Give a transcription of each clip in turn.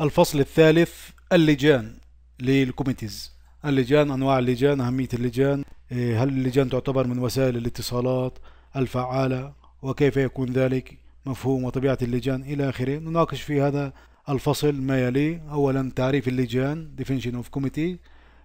الفصل الثالث اللجان للكوميتيز اللجان أنواع اللجان أهمية اللجان إيه، هل اللجان تعتبر من وسائل الاتصالات الفعالة وكيف يكون ذلك مفهوم وطبيعة اللجان إلى آخره نناقش في هذا الفصل ما يلي أولا تعريف اللجان definition of committee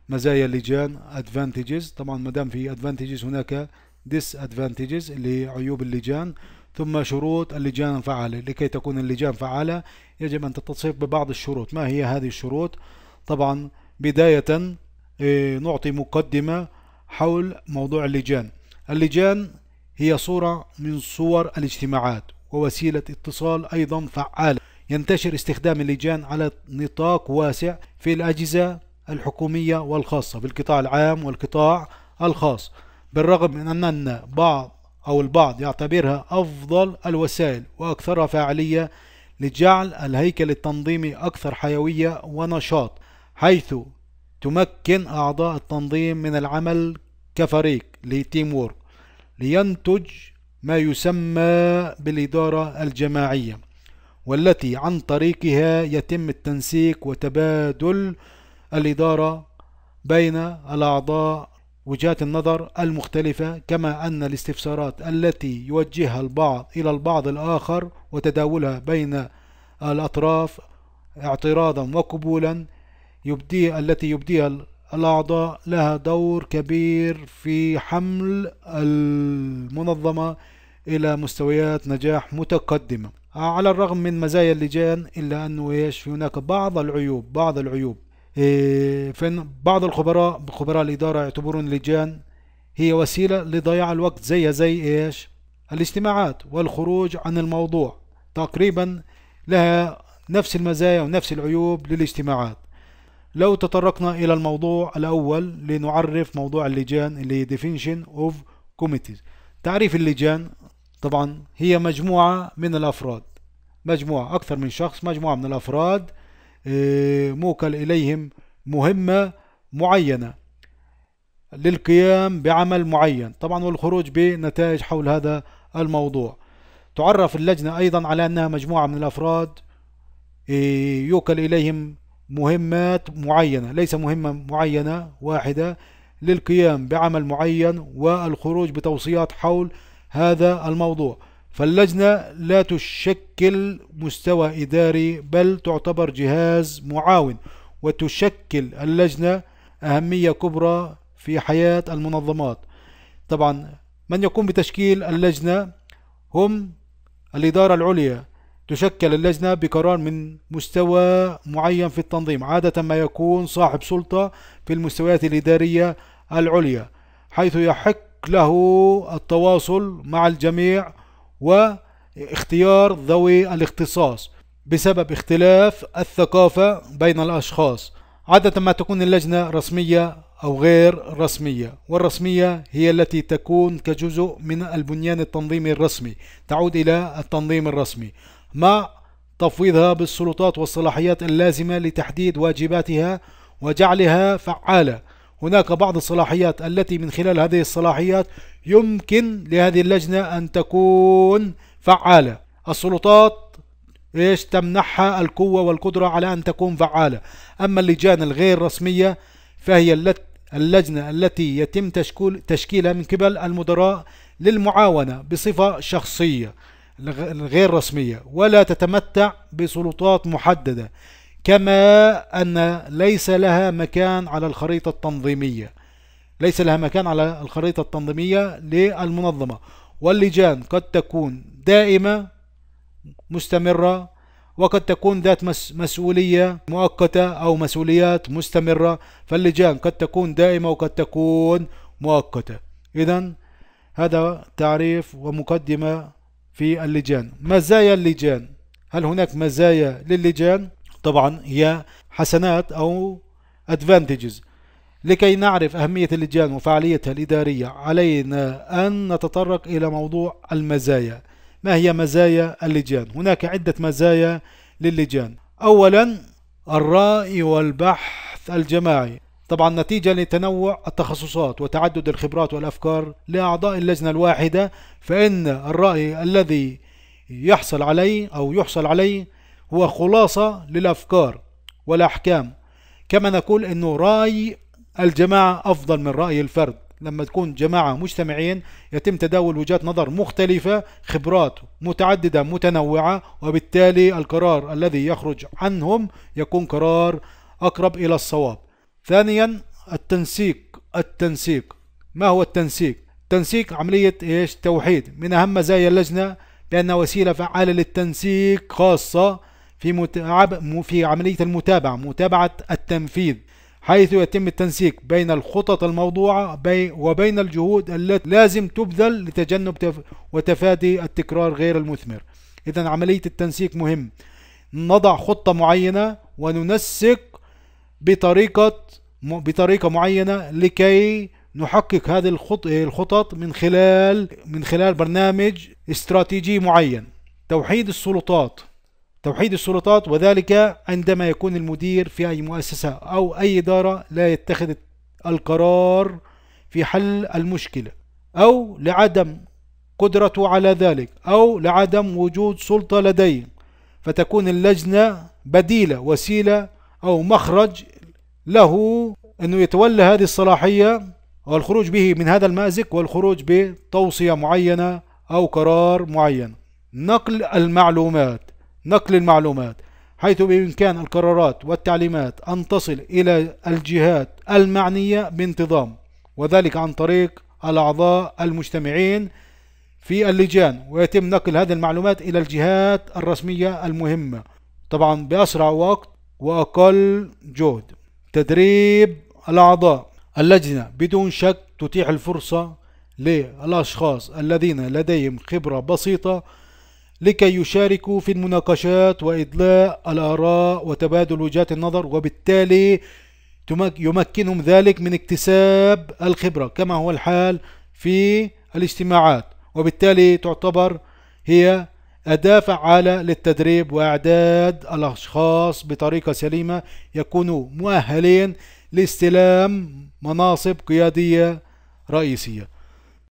مزايا اللجان advantages طبعا ما دام في advantages هناك disadvantages اللي هي عيوب اللجان ثم شروط اللجان الفعالة لكي تكون اللجان فعالة يجب أن تتصف ببعض الشروط ما هي هذه الشروط طبعا بداية إيه، نعطي مقدمة حول موضوع اللجان اللجان هي صورة من صور الاجتماعات ووسيلة اتصال أيضا فعالة ينتشر استخدام اللجان على نطاق واسع في الأجهزة الحكومية والخاصة في القطاع العام والقطاع الخاص بالرغم من أن بعض أو البعض يعتبرها أفضل الوسائل وأكثرها فاعلية لجعل الهيكل التنظيمي أكثر حيوية ونشاط حيث تمكن أعضاء التنظيم من العمل كفريق لتيم وورك لينتج ما يسمى بالإدارة الجماعية والتي عن طريقها يتم التنسيق وتبادل الإدارة بين الأعضاء وجهات النظر المختلفة كما أن الاستفسارات التي يوجهها البعض إلى البعض الآخر وتداولها بين الأطراف اعتراضا وقبولا يبدي التي يبديها الأعضاء لها دور كبير في حمل المنظمة إلى مستويات نجاح متقدمة على الرغم من مزايا اللجان إلا أنه هناك بعض العيوب بعض العيوب إيه، فإن بعض الخبراء خبراء الإدارة يعتبرون اللجان هي وسيلة لضياع الوقت زيها زي إيش الاجتماعات والخروج عن الموضوع تقريبا لها نفس المزايا ونفس العيوب للاجتماعات لو تطرقنا إلى الموضوع الأول لنعرف موضوع اللجان اللي definition of committees تعريف اللجان طبعا هي مجموعة من الأفراد مجموعة أكثر من شخص مجموعة من الأفراد آه، موكل إليهم مهمة معينة للقيام بعمل معين طبعا والخروج بنتائج حول هذا الموضوع تعرف اللجنة أيضا على أنها مجموعة من الأفراد آه، يوكل إليهم مهمات معينة ليس مهمة معينة واحدة للقيام بعمل معين والخروج بتوصيات حول هذا الموضوع فاللجنة لا تشكل مستوى إداري بل تعتبر جهاز معاون وتشكل اللجنة أهمية كبرى في حياة المنظمات طبعا من يقوم بتشكيل اللجنة هم الإدارة العليا تشكل اللجنة بقرار من مستوى معين في التنظيم عادة ما يكون صاحب سلطة في المستويات الإدارية العليا حيث يحق له التواصل مع الجميع واختيار ذوي الاختصاص بسبب اختلاف الثقافة بين الأشخاص عادة ما تكون اللجنة رسمية أو غير رسمية والرسمية هي التي تكون كجزء من البنيان التنظيمي الرسمي تعود إلى التنظيم الرسمي مع تفويضها بالسلطات والصلاحيات اللازمة لتحديد واجباتها وجعلها فعالة هناك بعض الصلاحيات التي من خلال هذه الصلاحيات يمكن لهذه اللجنة أن تكون فعالة السلطات ايش تمنحها القوة والقدرة على أن تكون فعالة أما اللجان الغير رسمية فهي اللجنة التي يتم تشكيل تشكيلها من قبل المدراء للمعاونة بصفة شخصية غير رسمية ولا تتمتع بسلطات محددة كما أن ليس لها مكان على الخريطة التنظيمية ليس لها مكان على الخريطة التنظيمية للمنظمة واللجان قد تكون دائمة مستمرة وقد تكون ذات مسؤولية مؤقتة أو مسؤوليات مستمرة فاللجان قد تكون دائمة وقد تكون مؤقتة إذا هذا تعريف ومقدمة في اللجان مزايا اللجان هل هناك مزايا للجان طبعا هي حسنات أو advantages لكي نعرف أهمية اللجان وفعاليتها الإدارية علينا أن نتطرق إلى موضوع المزايا ما هي مزايا اللجان؟ هناك عدة مزايا للجان أولا الرأي والبحث الجماعي طبعا نتيجة لتنوع التخصصات وتعدد الخبرات والأفكار لأعضاء اللجنة الواحدة فإن الرأي الذي يحصل عليه أو يحصل عليه هو خلاصة للأفكار والأحكام كما نقول أنه رأي الجماعة أفضل من رأي الفرد لما تكون جماعة مجتمعين يتم تداول وجهات نظر مختلفة خبرات متعددة متنوعة وبالتالي القرار الذي يخرج عنهم يكون قرار أقرب إلى الصواب ثانيا التنسيق التنسيق ما هو التنسيق؟ التنسيق عملية إيش؟ توحيد من أهم مزايا اللجنة بأنها وسيلة فعالة للتنسيق خاصة في متعب في عملية المتابعة متابعة التنفيذ حيث يتم التنسيق بين الخطط الموضوعة وبين الجهود التي لازم تبذل لتجنب وتفادي التكرار غير المثمر إذا عملية التنسيق مهم نضع خطة معينة وننسق بطريقة بطريقة معينة لكي نحقق هذه الخطط من خلال من خلال برنامج استراتيجي معين توحيد السلطات توحيد السلطات وذلك عندما يكون المدير في أي مؤسسة أو أي إدارة لا يتخذ القرار في حل المشكلة أو لعدم قدرته على ذلك أو لعدم وجود سلطة لديه فتكون اللجنة بديلة وسيلة أو مخرج له أنه يتولى هذه الصلاحية والخروج به من هذا المأزق والخروج بتوصية معينة أو قرار معين نقل المعلومات نقل المعلومات حيث بإمكان القرارات والتعليمات أن تصل إلى الجهات المعنية بانتظام وذلك عن طريق الأعضاء المجتمعين في اللجان ويتم نقل هذه المعلومات إلى الجهات الرسمية المهمة طبعا بأسرع وقت وأقل جهد تدريب الأعضاء اللجنة بدون شك تتيح الفرصة للأشخاص الذين لديهم خبرة بسيطة لكي يشاركوا في المناقشات وإدلاء الآراء وتبادل وجهات النظر وبالتالي يمكنهم ذلك من اكتساب الخبرة كما هو الحال في الاجتماعات وبالتالي تعتبر هي أداة فعالة للتدريب وإعداد الأشخاص بطريقة سليمة يكونوا مؤهلين لاستلام مناصب قيادية رئيسية